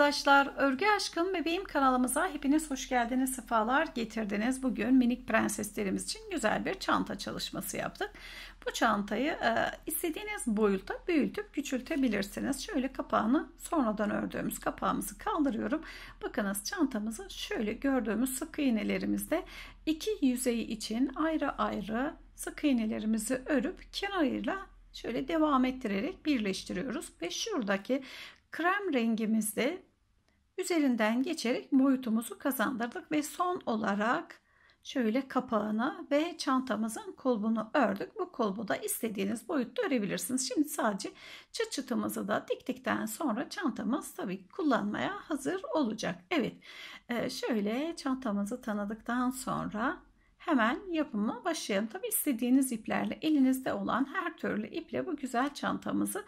arkadaşlar. Örgü Aşkım Bebeğim kanalımıza hepiniz hoş geldiniz, sefalar getirdiniz. Bugün minik prenseslerimiz için güzel bir çanta çalışması yaptık. Bu çantayı e, istediğiniz boyutta büyütüp küçültebilirsiniz. Şöyle kapağını sonradan ördüğümüz kapağımızı kaldırıyorum. Bakınız çantamızı şöyle gördüğümüz sık iğnelerimizde iki yüzey için ayrı ayrı sık iğnelerimizi örüp kenarıyla şöyle devam ettirerek birleştiriyoruz ve şuradaki krem rengimizde üzerinden geçerek boyutumuzu kazandırdık ve son olarak şöyle kapağını ve çantamızın kulbunu ördük. Bu kulbu da istediğiniz boyutta örebilirsiniz. Şimdi sadece çıt çıtımızı da diktikten sonra çantamız tabii kullanmaya hazır olacak. Evet e, şöyle çantamızı tanıdıktan sonra hemen yapımına başlayalım. Tabi istediğiniz iplerle elinizde olan her türlü iple bu güzel çantamızı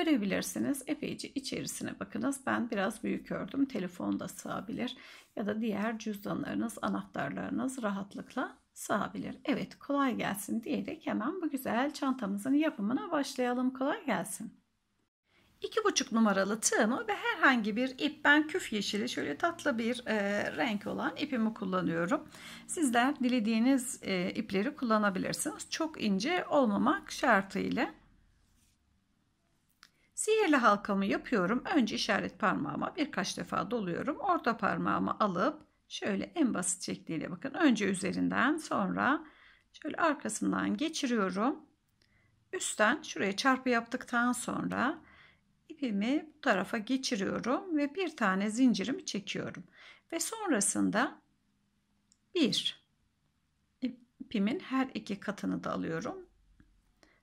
örebilirsiniz. Epeyce içerisine bakınız. Ben biraz büyük ördüm. Telefon da sığabilir ya da diğer cüzdanlarınız, anahtarlarınız rahatlıkla sığabilir. Evet kolay gelsin diyerek hemen bu güzel çantamızın yapımına başlayalım. Kolay gelsin. 2,5 numaralı tığımı ve herhangi bir ip ben küf yeşili şöyle tatlı bir e, renk olan ipimi kullanıyorum. Sizler dilediğiniz e, ipleri kullanabilirsiniz. Çok ince olmamak şartıyla. Sihirli halkamı yapıyorum. Önce işaret parmağıma birkaç defa doluyorum. Orta parmağımı alıp şöyle en basit şekliyle bakın. Önce üzerinden sonra şöyle arkasından geçiriyorum. Üstten şuraya çarpı yaptıktan sonra ipimi bu tarafa geçiriyorum ve bir tane zincirimi çekiyorum. Ve sonrasında bir ipimin her iki katını da alıyorum.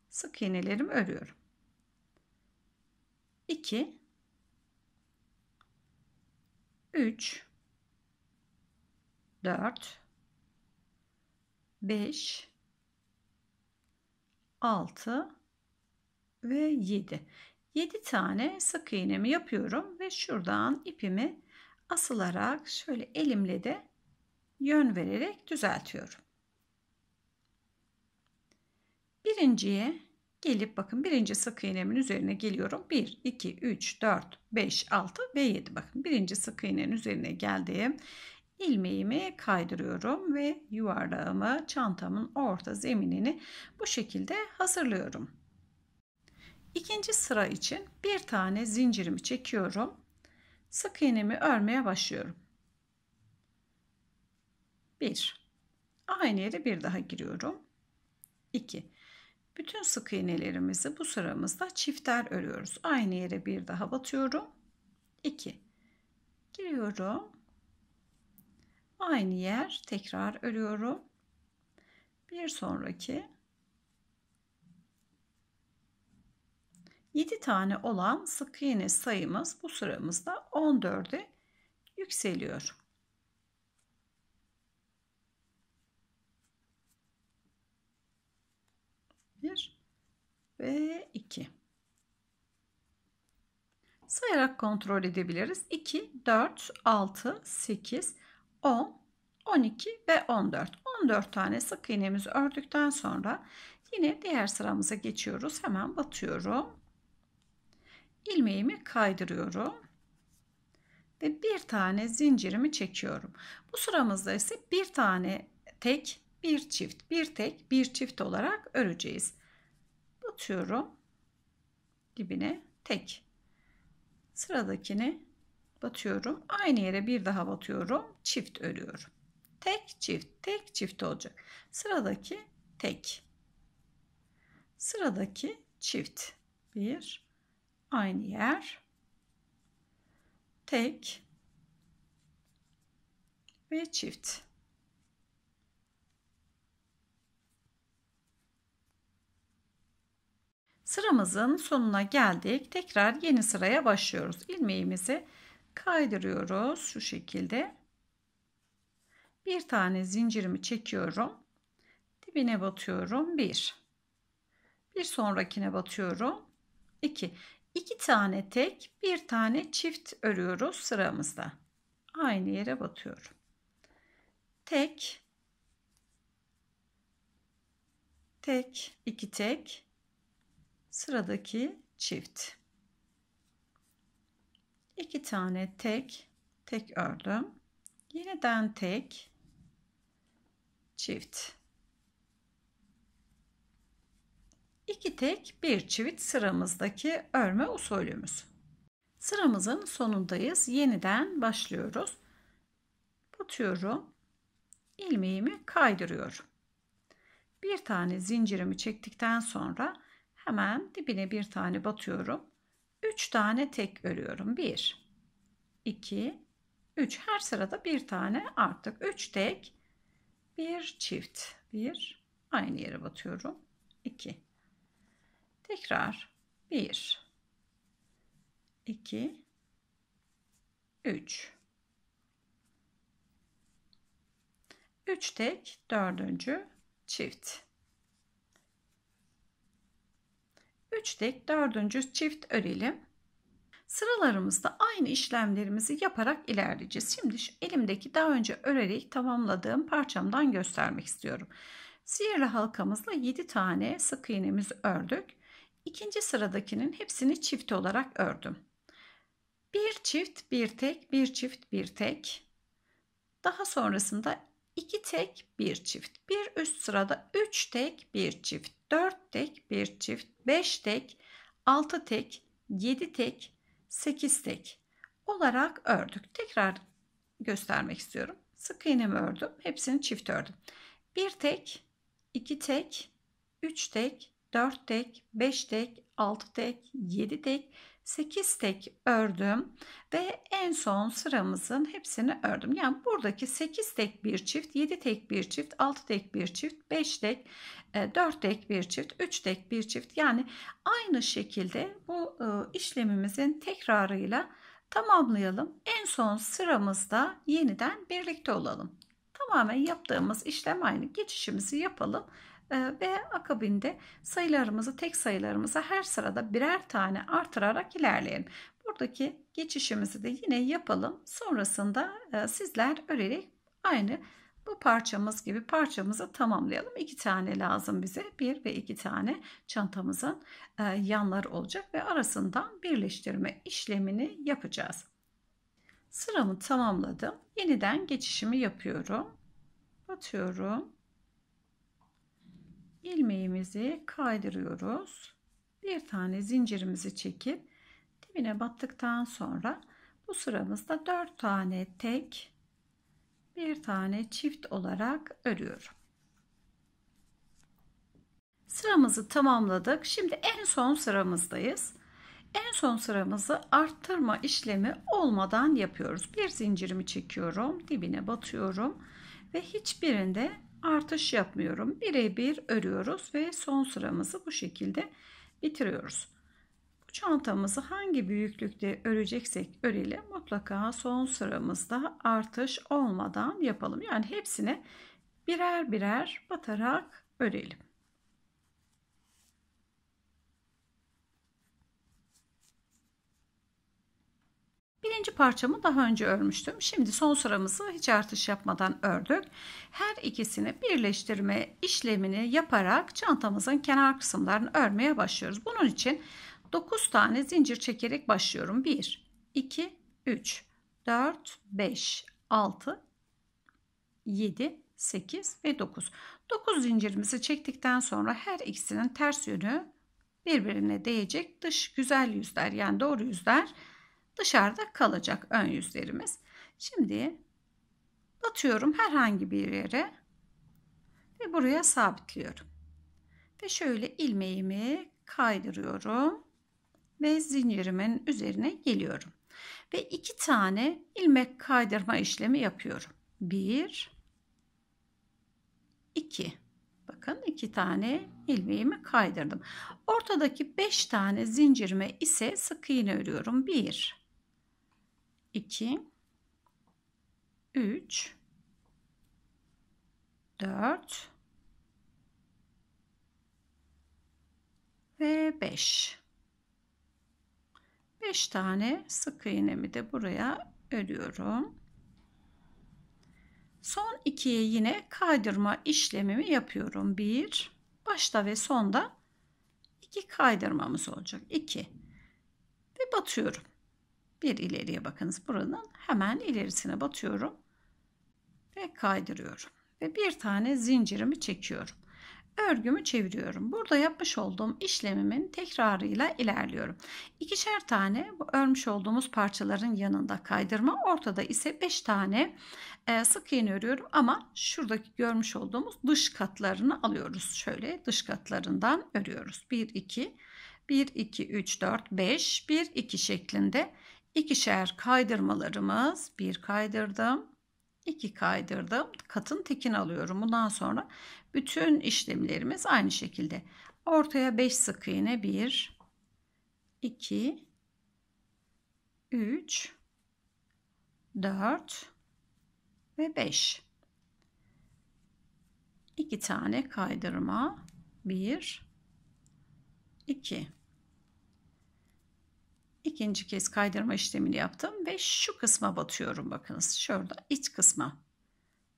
Sık iğnelerimi örüyorum. 2 3 4 5 6 ve 7. 7 tane sık iğnemi yapıyorum ve şuradan ipimi asılarak şöyle elimle de yön vererek düzeltiyorum. Birinciye gelip bakın birinci sık iğnemin üzerine geliyorum. 1, 2, 3, 4, 5, 6 ve 7 bakın birinci sık iğnenin üzerine geldim. Ilmeğimi kaydırıyorum ve yuvarlağımı çantamın orta zeminini bu şekilde hazırlıyorum. İkinci sıra için bir tane zincirimi çekiyorum. Sık iğnemi örmeye başlıyorum. 1. Aynı yere bir daha giriyorum. 2. Bütün sık iğnelerimizi bu sıramızda çifter örüyoruz. Aynı yere bir daha batıyorum. 2. Giriyorum. Aynı yer tekrar örüyorum. Bir sonraki 7 tane olan sık iğne sayımız bu sıramızda 14'e yükseliyor. Bir ve iki. Sayarak kontrol edebiliriz. 2, 4, 6, 8, 10, 12 ve 14. 14 tane sık iğnemizi ördükten sonra yine diğer sıramıza geçiyoruz. Hemen batıyorum ilmeğimi kaydırıyorum ve bir tane zincirimi çekiyorum. Bu sıramızda ise bir tane tek, bir çift, bir tek, bir çift olarak öreceğiz. Batıyorum dibine tek. Sıradakini batıyorum. Aynı yere bir daha batıyorum. Çift örüyorum. Tek çift, tek çift olacak. Sıradaki tek. Sıradaki çift. Bir, aynı yer tek ve çift sıramızın sonuna geldik tekrar yeni sıraya başlıyoruz ilmeğimizi kaydırıyoruz şu şekilde bir tane zincirimi çekiyorum dibine batıyorum bir. bir sonrakine batıyorum 2 2 tane tek, bir tane çift örüyoruz sıramızda. Aynı yere batıyorum. Tek tek, iki tek. Sıradaki çift. 2 tane tek, tek ördüm. Yeniden tek, çift. 2 tek bir çivit sıramızdaki örme usulümüz. Sıramızın sonundayız. Yeniden başlıyoruz. Batıyorum. ilmeğimi kaydırıyorum. Bir tane zincirimi çektikten sonra hemen dibine bir tane batıyorum. 3 tane tek örüyorum. 1 2 3 her sırada bir tane artık 3 tek bir çift. 1 aynı yere batıyorum. 2 Tekrar 1 2 3 3 tek dördüncü çift 3 tek dördüncü çift örelim sıralarımızda aynı işlemlerimizi yaparak ilerleyeceğiz şimdi şu elimdeki daha önce örerek tamamladığım parçamdan göstermek istiyorum sihirli halkamızla 7 tane sık iğnemiz ördük İkinci sıradakinin hepsini çift olarak ördüm. Bir çift bir tek, bir çift bir tek. Daha sonrasında iki tek bir çift. Bir üst sırada üç tek bir çift, dört tek bir çift, beş tek, altı tek, yedi tek, sekiz tek olarak ördük. Tekrar göstermek istiyorum. Sık iğnemi ördüm. Hepsini çift ördüm. Bir tek, iki tek, üç tek, 4 tek, 5 tek, 6 tek, 7 tek, 8 tek ördüm ve en son sıramızın hepsini ördüm. Yani buradaki 8 tek bir çift, 7 tek bir çift, 6 tek bir çift, 5 tek, 4 e, tek bir çift, 3 tek bir çift. Yani aynı şekilde bu e, işlemimizin tekrarıyla tamamlayalım. En son sıramızda yeniden birlikte olalım. Tamamen yaptığımız işlem aynı. Geçişimizi yapalım ee, ve akabinde sayılarımızı tek sayılarımıza her sırada birer tane artırarak ilerleyelim. Buradaki geçişimizi de yine yapalım. Sonrasında e, sizler örerek aynı bu parçamız gibi parçamızı tamamlayalım. İki tane lazım bize. Bir ve iki tane çantamızın e, yanları olacak ve arasından birleştirme işlemini yapacağız. Sıramı tamamladım. Yeniden geçişimi yapıyorum. Batıyorum ilmeğimizi kaydırıyoruz. Bir tane zincirimizi çekip dibine battıktan sonra bu sıramızda 4 tane tek bir tane çift olarak örüyorum. Sıramızı tamamladık. Şimdi en son sıramızdayız. En son sıramızı arttırma işlemi olmadan yapıyoruz. Bir zincirimi çekiyorum, dibine batıyorum ve hiçbirinde artış yapmıyorum. Birebir örüyoruz ve son sıramızı bu şekilde bitiriyoruz. Bu çantamızı hangi büyüklükte öreceksek örelim mutlaka son sıramızda artış olmadan yapalım. Yani hepsine birer birer batarak örelim. Birinci parçamı daha önce örmüştüm. Şimdi son sıramızı hiç artış yapmadan ördük. Her ikisini birleştirme işlemini yaparak çantamızın kenar kısımlarını örmeye başlıyoruz. Bunun için 9 tane zincir çekerek başlıyorum. 1, 2, 3, 4, 5, 6, 7, 8 ve 9. 9 zincirimizi çektikten sonra her ikisinin ters yönü birbirine değecek dış güzel yüzler yani doğru yüzler dışarıda kalacak ön yüzlerimiz. Şimdi batıyorum herhangi bir yere ve buraya sabitliyorum. Ve şöyle ilmeğimi kaydırıyorum ve zincirimin üzerine geliyorum. Ve iki tane ilmek kaydırma işlemi yapıyorum. Bir, iki. Bakın iki tane ilmeğimi kaydırdım. Ortadaki beş tane zincirime ise sık iğne örüyorum. Bir, 2 3 4 ve 5 5 tane sık iğnemi de buraya örüyorum. Son ikiye yine kaydırma işlemimi yapıyorum. 1 başta ve sonda 2 kaydırmamız olacak. 2 ve batıyorum. Bir ileriye bakınız buranın hemen ilerisine batıyorum ve kaydırıyorum. Ve bir tane zincirimi çekiyorum. Örgümü çeviriyorum. Burada yapmış olduğum işlemimin tekrarıyla ilerliyorum. İkişer tane bu örmüş olduğumuz parçaların yanında kaydırma. Ortada ise 5 tane e, sık iğne örüyorum ama şuradaki görmüş olduğumuz dış katlarını alıyoruz. Şöyle dış katlarından örüyoruz. 1 2 1 2 3 4 5 1 2 şeklinde ikişer kaydırmalarımız bir kaydırdım iki kaydırdım katın tekini alıyorum bundan sonra bütün işlemlerimiz aynı şekilde ortaya 5 sık iğne 1 2 3 4 ve 5 2 tane kaydırma 1 2 ikinci kez kaydırma işlemini yaptım ve şu kısma batıyorum bakınız şurada iç kısma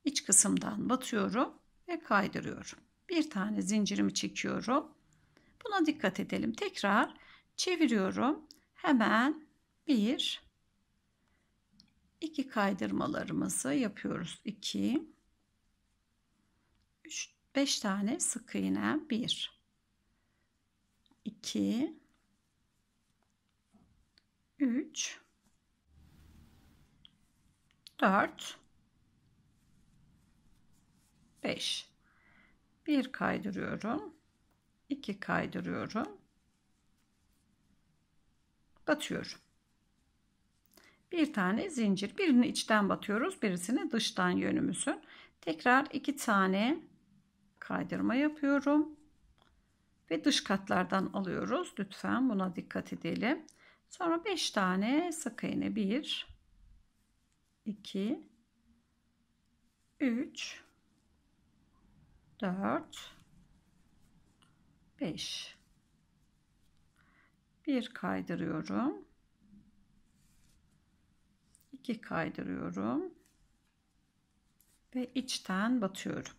iç kısımdan batıyorum ve kaydırıyorum bir tane zincirimi çekiyorum buna dikkat edelim tekrar çeviriyorum hemen bir iki kaydırmalarımızı yapıyoruz 2 3 5 tane sık iğne 1 2 3 4 5 1 kaydırıyorum 2 kaydırıyorum batıyorum bir tane zincir birini içten batıyoruz birisini dıştan yönümüzün tekrar iki tane kaydırma yapıyorum ve dış katlardan alıyoruz lütfen buna dikkat edelim Sonra 5 tane sık iğne 1 2 3 4 5 1 kaydırıyorum 2 kaydırıyorum ve içten batıyorum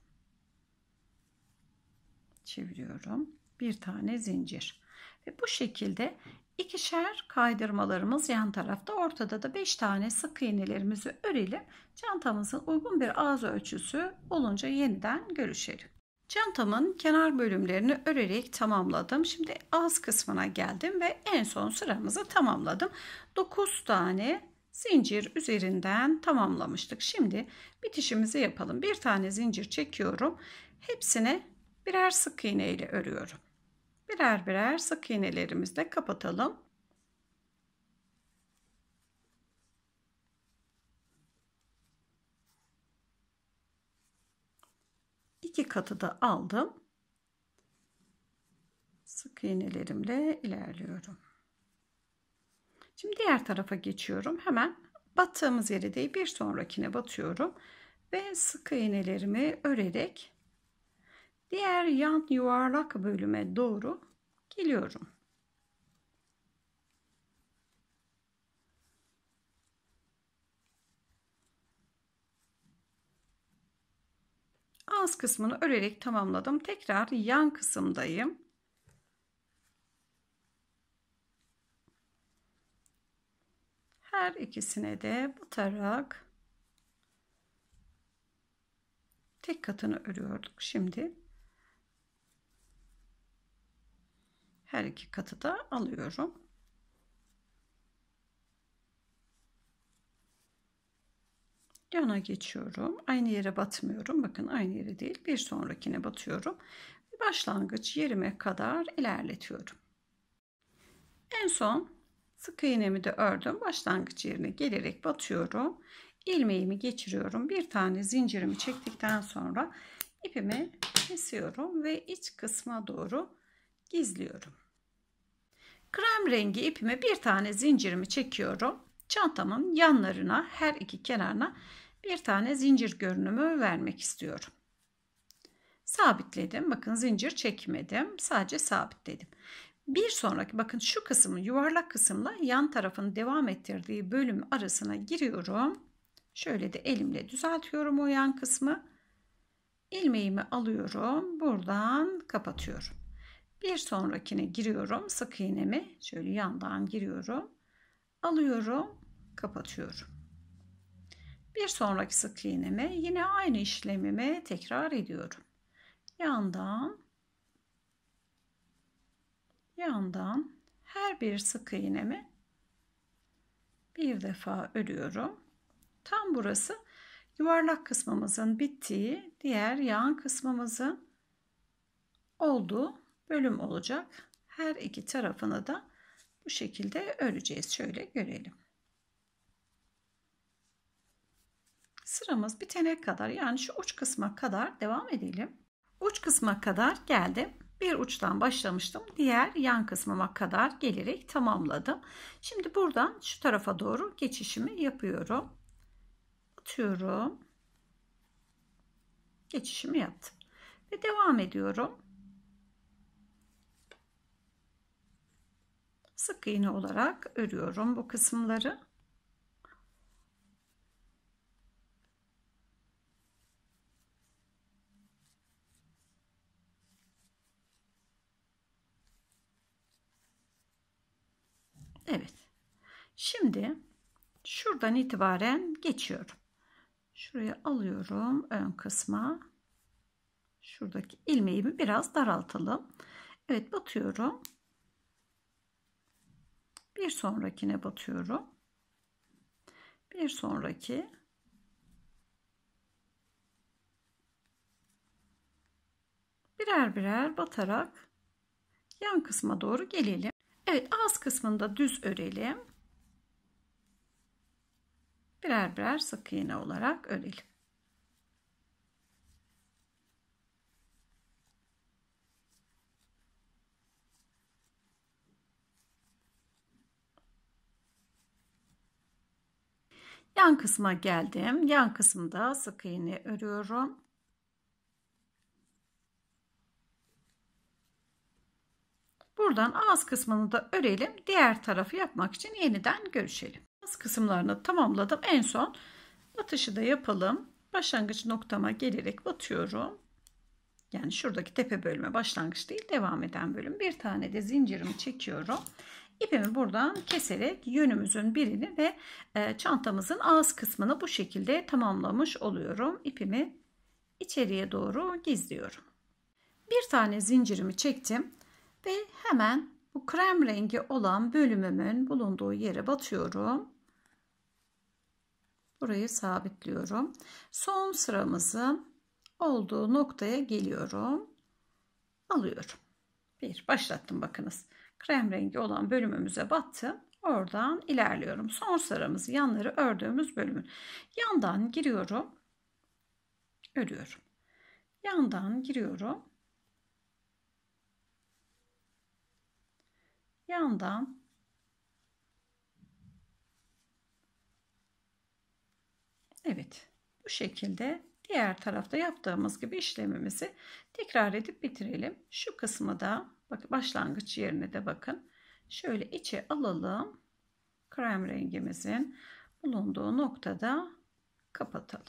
çeviriyorum bir tane zincir ve bu şekilde İkişer kaydırmalarımız yan tarafta. Ortada da 5 tane sık iğnelerimizi örelim. Çantamızın uygun bir ağız ölçüsü olunca yeniden görüşelim. Çantamın kenar bölümlerini örerek tamamladım. Şimdi ağız kısmına geldim ve en son sıramızı tamamladım. 9 tane zincir üzerinden tamamlamıştık. Şimdi bitişimizi yapalım. Bir tane zincir çekiyorum. Hepsine birer sık iğne ile örüyorum. Birer birer sık iğnelerimizle kapatalım. İki katı da aldım. Sık iğnelerimle ilerliyorum. Şimdi diğer tarafa geçiyorum. Hemen battığımız yere değil bir sonrakine batıyorum ve sık iğnelerimi örerek Diğer yan yuvarlak bölüme doğru geliyorum. Ağız kısmını örerek tamamladım. Tekrar yan kısımdayım. Her ikisine de batarak tek katını örüyorduk. Şimdi her iki katı da alıyorum. Yana geçiyorum. Aynı yere batmıyorum. Bakın aynı yere değil. Bir sonrakine batıyorum. Başlangıç yerime kadar ilerletiyorum. En son sık iğnemi de ördüm. Başlangıç yerine gelerek batıyorum. Ilmeğimi geçiriyorum. Bir tane zincirimi çektikten sonra ipimi kesiyorum ve iç kısma doğru gizliyorum. Krem rengi ipime bir tane zincirimi çekiyorum. Çantamın yanlarına her iki kenarına bir tane zincir görünümü vermek istiyorum. Sabitledim. Bakın zincir çekmedim. Sadece sabitledim. Bir sonraki bakın şu kısmın yuvarlak kısımla yan tarafın devam ettirdiği bölüm arasına giriyorum. Şöyle de elimle düzeltiyorum o yan kısmı. İlmeğimi alıyorum. Buradan kapatıyorum. Bir sonrakine giriyorum. Sık iğnemi şöyle yandan giriyorum. Alıyorum. Kapatıyorum. Bir sonraki sık iğnemi yine aynı işlemimi tekrar ediyorum. Yandan yandan her bir sık iğnemi bir defa örüyorum. Tam burası yuvarlak kısmımızın bittiği diğer yan kısmımızın olduğu bölüm olacak. Her iki tarafını da bu şekilde öreceğiz. Şöyle görelim. Sıramız bitene kadar yani şu uç kısma kadar devam edelim. Uç kısma kadar geldim. Bir uçtan başlamıştım. Diğer yan kısmıma kadar gelerek tamamladım. Şimdi buradan şu tarafa doğru geçişimi yapıyorum. Atıyorum. Geçişimi yaptım. Ve devam ediyorum. sık iğne olarak örüyorum bu kısımları. Evet. Şimdi şuradan itibaren geçiyorum. Şuraya alıyorum ön kısma. Şuradaki ilmeğimi biraz daraltalım. Evet batıyorum. Bir sonrakine batıyorum. Bir sonraki birer birer batarak yan kısma doğru gelelim. Evet ağız kısmında düz örelim. Birer birer sık iğne olarak örelim. Yan kısma geldim. Yan kısımda sık iğne örüyorum. Buradan ağız kısmını da örelim. Diğer tarafı yapmak için yeniden görüşelim. Ağız kısımlarını tamamladım. En son batışı da yapalım. Başlangıç noktama gelerek batıyorum. Yani şuradaki tepe bölüme başlangıç değil devam eden bölüm. Bir tane de zincirimi çekiyorum. İpimi buradan keserek yönümüzün birini ve e, çantamızın ağız kısmını bu şekilde tamamlamış oluyorum. İpimi içeriye doğru gizliyorum. Bir tane zincirimi çektim ve hemen bu krem rengi olan bölümümün bulunduğu yere batıyorum. Burayı sabitliyorum. Son sıramızın olduğu noktaya geliyorum. Alıyorum. Bir başlattım bakınız krem rengi olan bölümümüze battım. Oradan ilerliyorum. Son sıramız yanları ördüğümüz bölümün. Yandan giriyorum. Örüyorum. Yandan giriyorum. Yandan Evet. Bu şekilde diğer tarafta yaptığımız gibi işlemimizi tekrar edip bitirelim. Şu kısmı da Bak başlangıç yerine de bakın. Şöyle içe alalım. Krem rengimizin bulunduğu noktada kapatalım.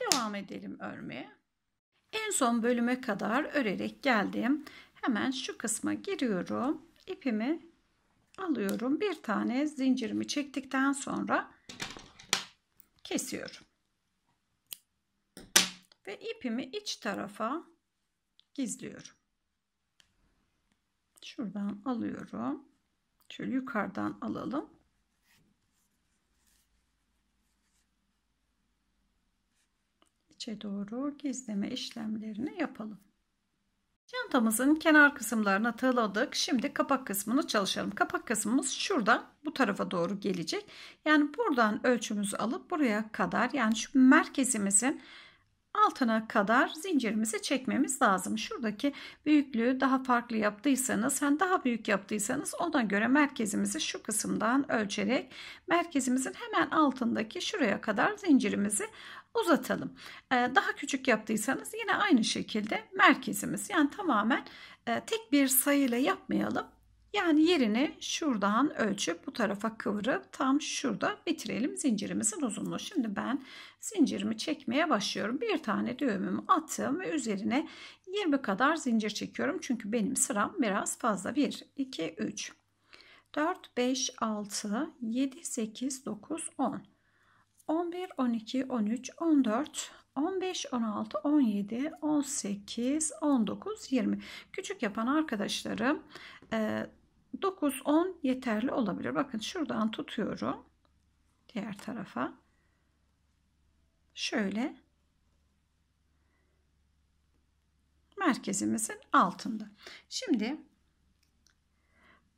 Devam edelim örmeye. En son bölüme kadar örerek geldim. Hemen şu kısma giriyorum. İpimi alıyorum. Bir tane zincirimi çektikten sonra kesiyorum. Ve ipimi iç tarafa gizliyorum. Şuradan alıyorum. Şöyle yukarıdan alalım. içe doğru gizleme işlemlerini yapalım. Çantamızın kenar kısımlarına tığladık. Şimdi kapak kısmını çalışalım. Kapak kısmımız şuradan bu tarafa doğru gelecek. Yani buradan ölçümüzü alıp buraya kadar yani şu merkezimizin altına kadar zincirimizi çekmemiz lazım. Şuradaki büyüklüğü daha farklı yaptıysanız, yani daha büyük yaptıysanız ona göre merkezimizi şu kısımdan ölçerek merkezimizin hemen altındaki şuraya kadar zincirimizi uzatalım. Ee, daha küçük yaptıysanız yine aynı şekilde merkezimiz yani tamamen e, tek bir sayıyla yapmayalım. Yani yerini şuradan ölçüp bu tarafa kıvırıp tam şurada bitirelim zincirimizin uzunluğu. Şimdi ben zincirimi çekmeye başlıyorum. Bir tane düğümümü attım ve üzerine 20 kadar zincir çekiyorum. Çünkü benim sıram biraz fazla. 1, 2, 3, 4, 5, 6, 7, 8, 9, 10. 11, 12, 13, 14, 15, 16, 17, 18, 19, 20. Küçük yapan arkadaşlarım 9, e, 10 yeterli olabilir. Bakın şuradan tutuyorum. Diğer tarafa. Şöyle. Merkezimizin altında. Şimdi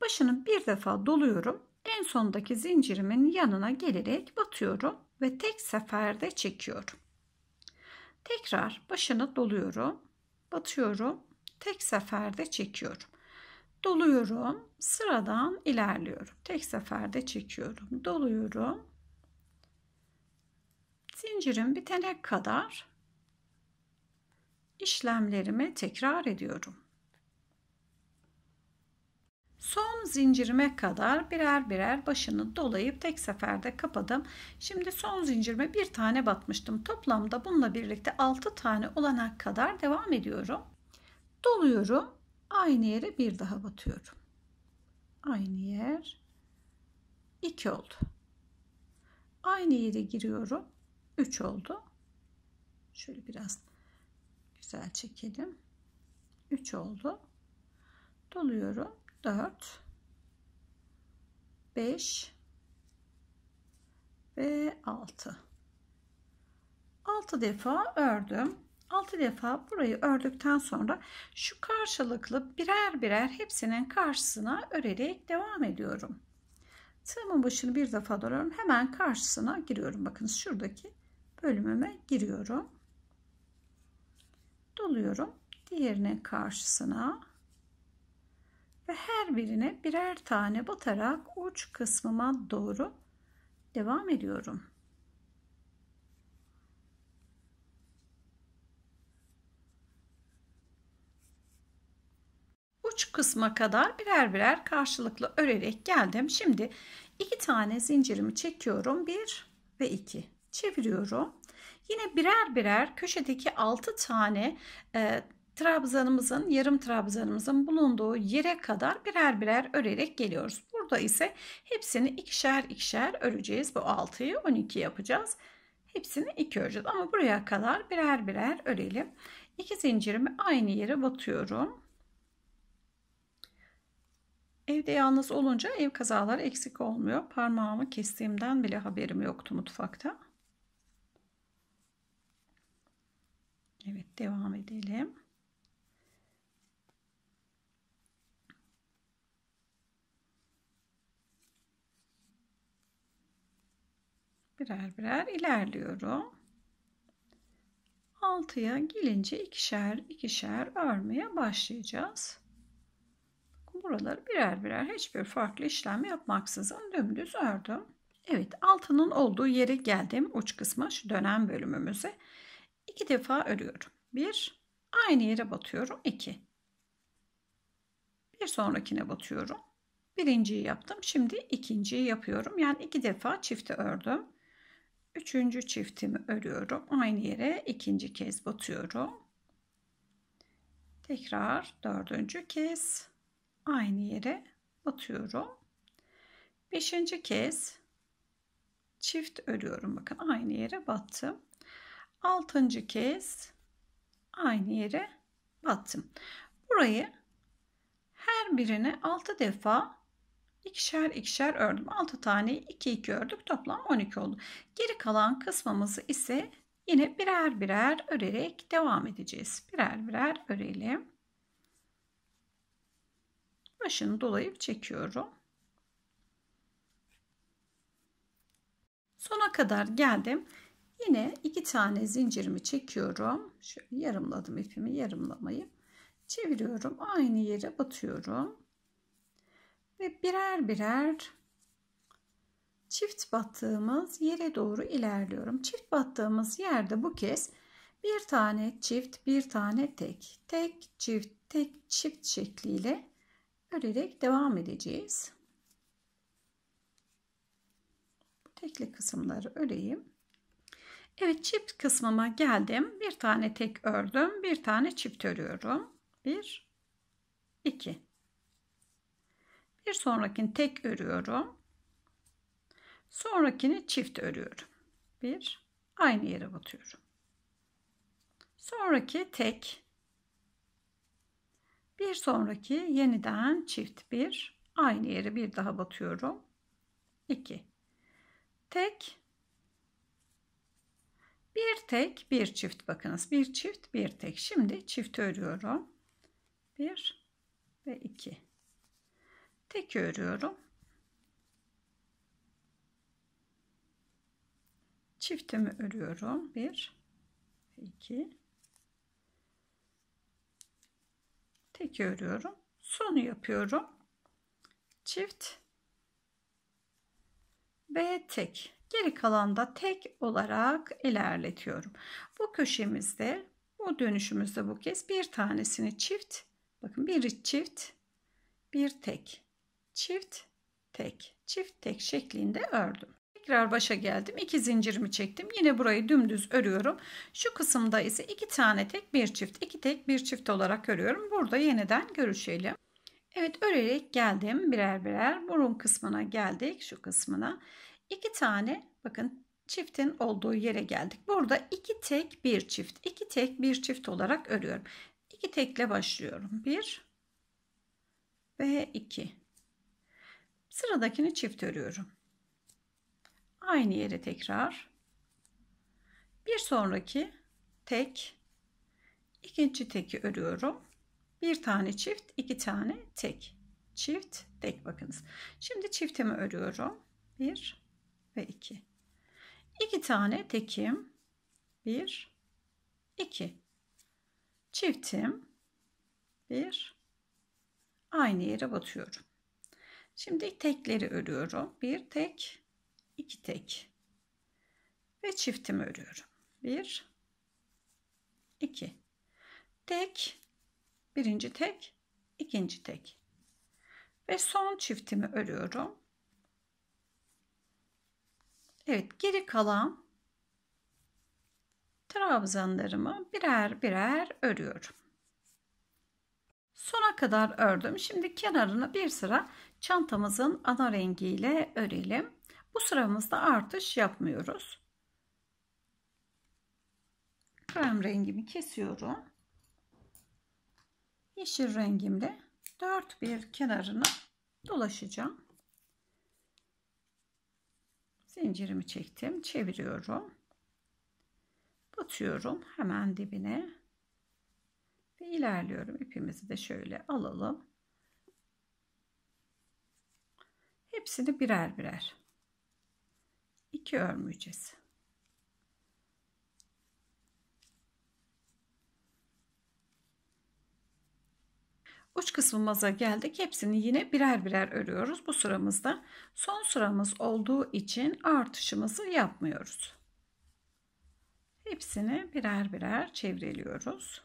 başını bir defa doluyorum. En sondaki zincirimin yanına gelerek batıyorum ve tek seferde çekiyorum. Tekrar başını doluyorum, batıyorum, tek seferde çekiyorum. Doluyorum, sıradan ilerliyorum. Tek seferde çekiyorum, doluyorum. Zincirin bitene kadar işlemlerimi tekrar ediyorum. Son zincirime kadar birer birer başını dolayıp tek seferde kapadım. Şimdi son zincirime bir tane batmıştım. Toplamda bununla birlikte 6 tane olana kadar devam ediyorum. Doluyorum. Aynı yere bir daha batıyorum. Aynı yer. 2 oldu. Aynı yere giriyorum. 3 oldu. Şöyle biraz güzel çekelim. 3 oldu. Doluyorum 4 5 ve 6 6 defa ördüm 6 defa burayı ördükten sonra şu karşılıklı birer birer hepsinin karşısına örerek devam ediyorum tığımın başını bir defa doluyorum hemen karşısına giriyorum bakınız şuradaki bölümüme giriyorum doluyorum diğerinin karşısına ve her birine birer tane batarak uç kısmıma doğru devam ediyorum. uç kısma kadar birer birer karşılıklı örerek geldim. Şimdi iki tane zincirimi çekiyorum. bir ve iki. Çeviriyorum. Yine birer birer köşedeki altı tane e, trabzanımızın, yarım trabzanımızın bulunduğu yere kadar birer birer örerek geliyoruz. Burada ise hepsini ikişer ikişer öreceğiz. Bu 6'yı 12 yapacağız. Hepsini 2 öreceğiz ama buraya kadar birer birer örelim. 2 zincirimi aynı yere batıyorum. Evde yalnız olunca ev kazaları eksik olmuyor. Parmağımı kestiğimden bile haberim yoktu mutfakta. Evet devam edelim. birer birer ilerliyorum. 6'ya gelince ikişer ikişer örmeye başlayacağız. Buraları birer birer hiçbir farklı işlem yapmaksızın dümdüz ördüm. Evet altının olduğu yere geldim uç kısma şu dönem bölümümüze. iki defa örüyorum. Bir aynı yere batıyorum. iki bir sonrakine batıyorum. Birinciyi yaptım. Şimdi ikinciyi yapıyorum. Yani iki defa çifte ördüm. Üçüncü çiftimi örüyorum. Aynı yere ikinci kez batıyorum. Tekrar dördüncü kez aynı yere batıyorum. Beşinci kez çift örüyorum. Bakın aynı yere battım. Altıncı kez aynı yere battım. Burayı her birine 6 defa ikişer ikişer ördüm. 6 tane 2 2 ördük. Toplam 12 oldu. Geri kalan kısmımızı ise yine birer birer örerek devam edeceğiz. Birer birer örelim. Başını dolayıp çekiyorum. Sona kadar geldim. Yine iki tane zincirimi çekiyorum. Şöyle yarımladım ipimi yarımlamayı. Çeviriyorum. Aynı yere batıyorum ve birer birer çift battığımız yere doğru ilerliyorum. Çift battığımız yerde bu kez bir tane çift, bir tane tek, tek çift, tek çift şekliyle örerek devam edeceğiz. Bu tekli kısımları öreyim. Evet çift kısmıma geldim. Bir tane tek ördüm. Bir tane çift örüyorum. Bir, iki. Bir sonrakini tek örüyorum. Sonrakini çift örüyorum. Bir aynı yere batıyorum. Sonraki tek. Bir sonraki yeniden çift bir aynı yere bir daha batıyorum. 2 tek bir tek bir çift bakınız bir çift bir tek şimdi çift örüyorum 1 ve 2 tek örüyorum. Çiftimi örüyorum. 1 2 tek örüyorum. Sonu yapıyorum. Çift ve tek. Geri kalanda tek olarak ilerletiyorum. Bu köşemizde bu dönüşümüzde bu kez bir tanesini çift bakın bir çift bir tek çift tek çift tek şeklinde ördüm. Tekrar başa geldim. 2 zincirimi çektim. Yine burayı dümdüz örüyorum. Şu kısımda ise iki tane tek bir çift, iki tek bir çift olarak örüyorum. Burada yeniden görüşelim. Evet örerek geldim birer birer burun kısmına geldik şu kısmına. 2 tane bakın çiftin olduğu yere geldik. Burada iki tek bir çift, iki tek bir çift olarak örüyorum. 2 tekle başlıyorum. Bir ve iki. Sıradakini çift örüyorum. Aynı yere tekrar. Bir sonraki tek, ikinci teki örüyorum. Bir tane çift, iki tane tek. Çift, tek bakınız. Şimdi çiftimi örüyorum. Bir ve iki. İki tane tekim. Bir, iki. Çiftim. Bir. Aynı yere batıyorum. Şimdi tekleri örüyorum. Bir tek, iki tek ve çiftimi örüyorum. Bir, iki. Tek, birinci tek, ikinci tek. Ve son çiftimi örüyorum. Evet, geri kalan trabzanlarımı birer birer örüyorum. Sona kadar ördüm. Şimdi kenarına bir sıra çantamızın ana rengiyle örelim. Bu sıramızda artış yapmıyoruz. Krem rengimi kesiyorum. Yeşil rengimle dört bir kenarını dolaşacağım. Zincirimi çektim. Çeviriyorum. Batıyorum hemen dibine. Ve ilerliyorum. İpimizi de şöyle alalım. Hepsini birer birer. 2 örmeyeceğiz. Uç kısmımıza geldik. Hepsini yine birer birer örüyoruz bu sıramızda. Son sıramız olduğu için artışımızı yapmıyoruz. Hepsini birer birer çevreliyoruz.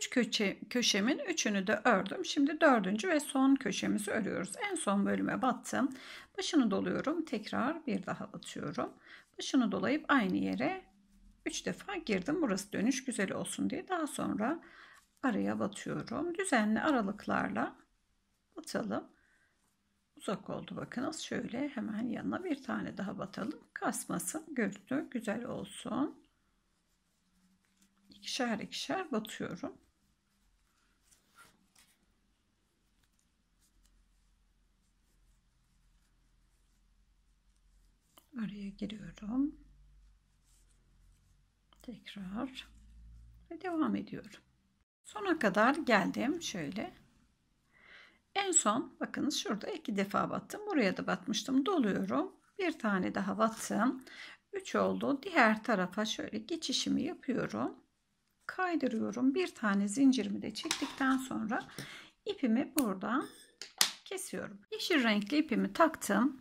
3 köşe, köşemin üçünü de ördüm. Şimdi 4. ve son köşemizi örüyoruz. En son bölüme battım. Başını doluyorum. Tekrar bir daha batıyorum. Başını dolayıp aynı yere 3 defa girdim. Burası dönüş güzel olsun diye. Daha sonra araya batıyorum. Düzenli aralıklarla batalım. Uzak oldu bakınız. Şöyle hemen yanına bir tane daha batalım. Kasmasın. Görüntü güzel olsun İkişer ikişer batıyorum. araya giriyorum. Tekrar ve devam ediyorum. Sona kadar geldim şöyle. En son bakınız şurada iki defa battım. Buraya da batmıştım. Doluyorum. Bir tane daha battım. 3 oldu. Diğer tarafa şöyle geçişimi yapıyorum. Kaydırıyorum. Bir tane zincirimi de çektikten sonra ipimi buradan kesiyorum. Yeşil renkli ipimi taktım.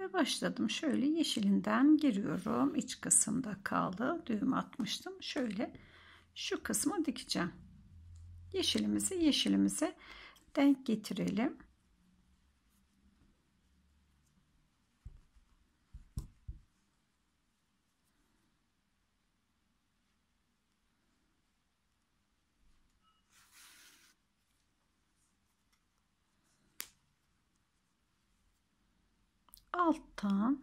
Ve başladım. Şöyle yeşilinden giriyorum. İç kısımda kaldı. Düğüm atmıştım. Şöyle şu kısmı dikeceğim. Yeşilimizi yeşilimize denk getirelim. alttan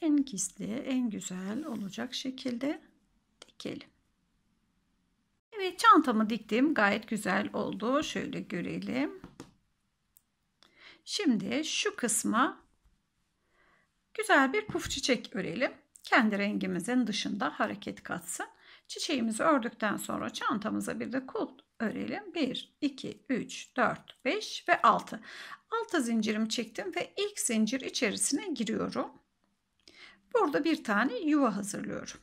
en gizli, en güzel olacak şekilde dikelim. Evet çantamı diktim. Gayet güzel oldu. Şöyle görelim. Şimdi şu kısma güzel bir puf çiçek örelim kendi rengimizin dışında hareket katsın. Çiçeğimizi ördükten sonra çantamıza bir de kul örelim. 1, 2, 3, 4, 5 ve 6. 6 zincirimi çektim ve ilk zincir içerisine giriyorum. Burada bir tane yuva hazırlıyorum.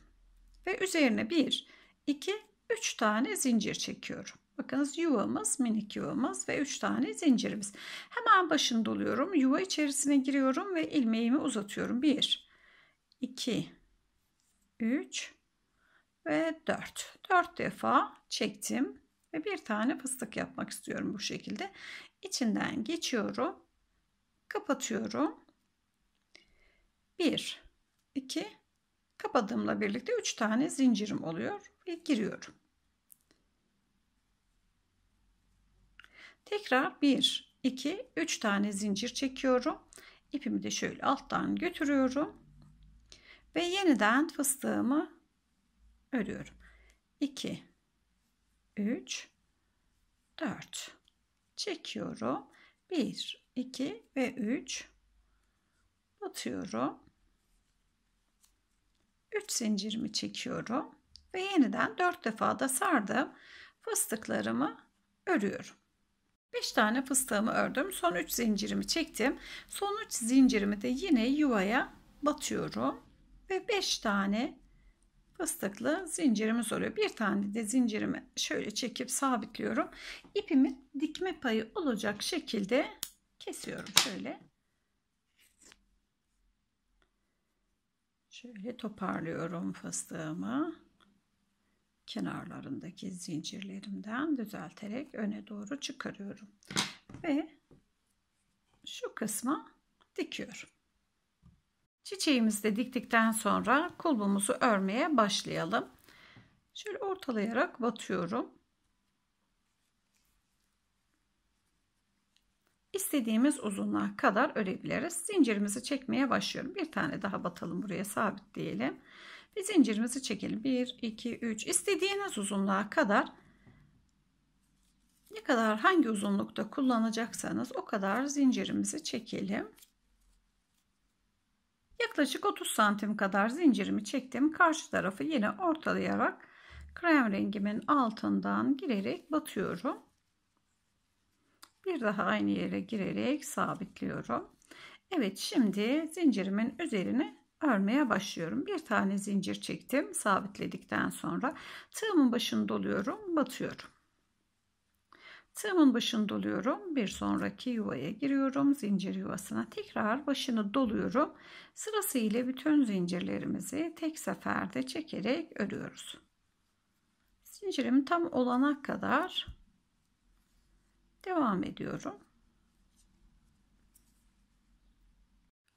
Ve üzerine 1, 2, 3 tane zincir çekiyorum. Bakınız yuvamız, minik yuvamız ve 3 tane zincirimiz. Hemen başını doluyorum. Yuva içerisine giriyorum ve ilmeğimi uzatıyorum. 1, 2 3 ve 4 4 defa çektim ve bir tane fıstık yapmak istiyorum bu şekilde içinden geçiyorum kapatıyorum 1 2 kapadığımla birlikte 3 tane zincirim oluyor ve giriyorum tekrar 1 2 3 tane zincir çekiyorum İpimi de şöyle alttan götürüyorum ve yeniden fıstığımı örüyorum. 2 3 4 çekiyorum. 1 2 ve 3 batıyorum. 3 zincirimi çekiyorum ve yeniden 4 defa da sardım. Fıstıklarımı örüyorum. 5 tane fıstığımı ördüm. Son 3 zincirimi çektim. Son 3 zincirimi de yine yuvaya batıyorum ve 5 tane fıstıklı zincirimiz oluyor. Bir tane de zincirimi şöyle çekip sabitliyorum. İpimi dikme payı olacak şekilde kesiyorum şöyle. Şöyle toparlıyorum fıstığımı kenarlarındaki zincirlerimden düzelterek öne doğru çıkarıyorum ve şu kısma dikiyorum. Çiçeğimizi de diktikten sonra kulbumuzu örmeye başlayalım. Şöyle ortalayarak batıyorum. İstediğimiz uzunluğa kadar örebiliriz. Zincirimizi çekmeye başlıyorum. Bir tane daha batalım buraya sabitleyelim. Bir zincirimizi çekelim. 1, 2, 3 İstediğiniz uzunluğa kadar ne kadar hangi uzunlukta kullanacaksanız o kadar zincirimizi çekelim. Yaklaşık 30 santim kadar zincirimi çektim. Karşı tarafı yine ortalayarak krem rengimin altından girerek batıyorum. Bir daha aynı yere girerek sabitliyorum. Evet şimdi zincirimin üzerine örmeye başlıyorum. Bir tane zincir çektim. Sabitledikten sonra tığımın başını doluyorum, batıyorum. Tığımın başını doluyorum. Bir sonraki yuvaya giriyorum. Zincir yuvasına tekrar başını doluyorum. Sırasıyla bütün zincirlerimizi tek seferde çekerek örüyoruz. Zincirim tam olana kadar devam ediyorum.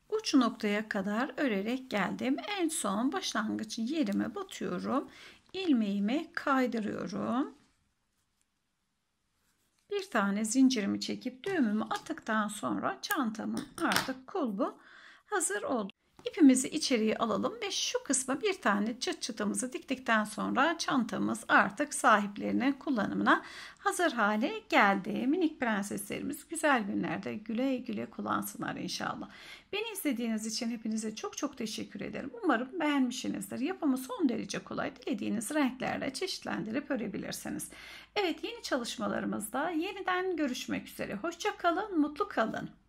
Uç noktaya kadar örerek geldim. En son başlangıç yerime batıyorum. Ilmeğimi kaydırıyorum bir tane zincirimi çekip düğümümü attıktan sonra çantamın artık kulbu hazır oldu. İpimizi içeriye alalım ve şu kısma bir tane çıt çıtımızı diktikten sonra çantamız artık sahiplerine kullanımına hazır hale geldi. Minik prenseslerimiz güzel günlerde güle güle kullansınlar inşallah. Beni izlediğiniz için hepinize çok çok teşekkür ederim. Umarım beğenmişsinizdir. Yapımı son derece kolay. Dilediğiniz renklerle çeşitlendirip örebilirsiniz. Evet yeni çalışmalarımızda yeniden görüşmek üzere. Hoşça kalın, mutlu kalın.